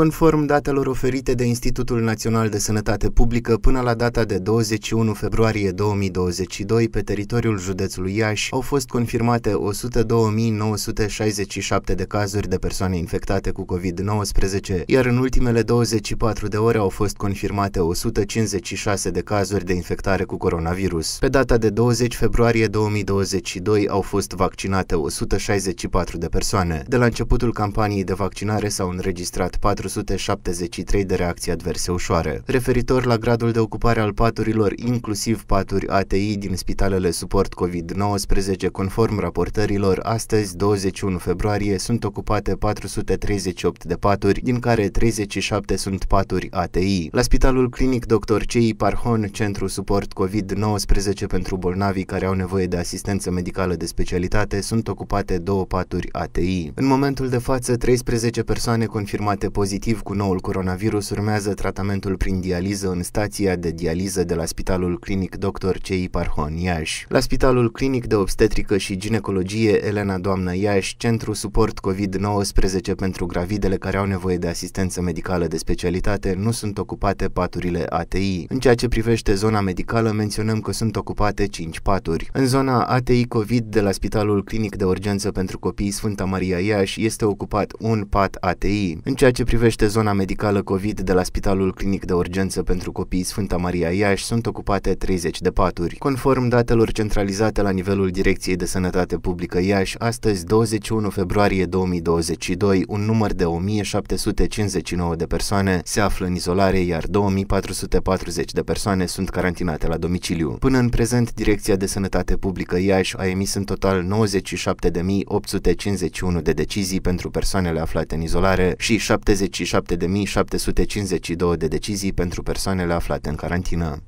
Conform datelor oferite de Institutul Național de Sănătate Publică, până la data de 21 februarie 2022, pe teritoriul județului Iași au fost confirmate 102.967 de cazuri de persoane infectate cu COVID-19, iar în ultimele 24 de ore au fost confirmate 156 de cazuri de infectare cu coronavirus. Pe data de 20 februarie 2022 au fost vaccinate 164 de persoane. De la începutul campaniei de vaccinare s-au înregistrat 4 473 de reacții adverse ușoare, referitor la gradul de ocupare al paturilor, inclusiv paturi ATI din spitalele suport COVID-19, conform raportărilor, astăzi, 21 februarie, sunt ocupate 438 de paturi, din care 37 sunt paturi ATI. La Spitalul Clinic Dr. Cei Parhon, Centru Suport COVID-19 pentru bolnavii care au nevoie de asistență medicală de specialitate, sunt ocupate două paturi ATI. În momentul de față, 13 persoane confirmate pozitive pozitiv cu noul coronavirus urmează tratamentul prin dializă în stația de dializă de la Spitalul Clinic Dr. Cei Parhon Iași. La Spitalul Clinic de Obstetrică și Ginecologie Elena Doamnă Iași, Centru Suport COVID-19 pentru gravidele care au nevoie de asistență medicală de specialitate, nu sunt ocupate paturile ATI. În ceea ce privește zona medicală, menționăm că sunt ocupate 5 paturi. În zona ATI COVID de la Spitalul Clinic de Urgență pentru Copii Sfânta Maria Iași este ocupat un pat ATI. În ceea ce privește privește zona medicală COVID de la Spitalul Clinic de Urgență pentru Copii Sfânta Maria Iași, sunt ocupate 30 de paturi. Conform datelor centralizate la nivelul Direcției de Sănătate Publică Iași, astăzi, 21 februarie 2022, un număr de 1759 de persoane se află în izolare, iar 2440 de persoane sunt carantinate la domiciliu. Până în prezent, Direcția de Sănătate Publică Iași a emis în total 97.851 de decizii pentru persoanele aflate în izolare și 70 27.752 de decizii pentru persoanele aflate în carantină.